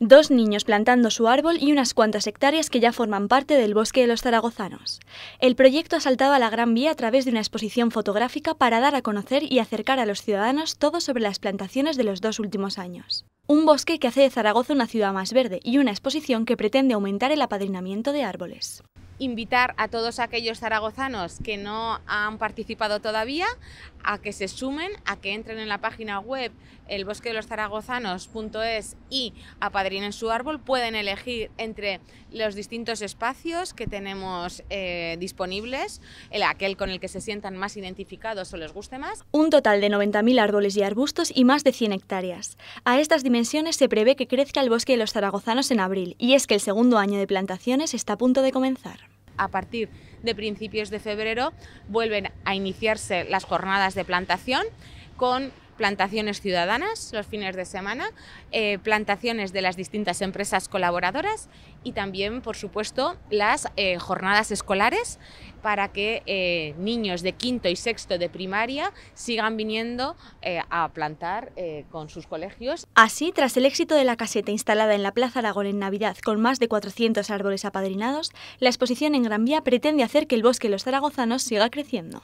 Dos niños plantando su árbol y unas cuantas hectáreas que ya forman parte del bosque de los zaragozanos. El proyecto ha saltado a la Gran Vía a través de una exposición fotográfica para dar a conocer y acercar a los ciudadanos todo sobre las plantaciones de los dos últimos años. Un bosque que hace de Zaragoza una ciudad más verde y una exposición que pretende aumentar el apadrinamiento de árboles invitar a todos aquellos zaragozanos que no han participado todavía a que se sumen, a que entren en la página web elbosquedeloszaragozanos.es y a apadrinen su árbol. Pueden elegir entre los distintos espacios que tenemos eh, disponibles, el aquel con el que se sientan más identificados o les guste más. Un total de 90.000 árboles y arbustos y más de 100 hectáreas. A estas dimensiones se prevé que crezca el bosque de los zaragozanos en abril, y es que el segundo año de plantaciones está a punto de comenzar a partir de principios de febrero vuelven a iniciarse las jornadas de plantación con plantaciones ciudadanas los fines de semana, eh, plantaciones de las distintas empresas colaboradoras y también, por supuesto, las eh, jornadas escolares para que eh, niños de quinto y sexto de primaria sigan viniendo eh, a plantar eh, con sus colegios. Así, tras el éxito de la caseta instalada en la Plaza Aragón en Navidad con más de 400 árboles apadrinados, la exposición en Gran Vía pretende hacer que el bosque de los zaragozanos siga creciendo.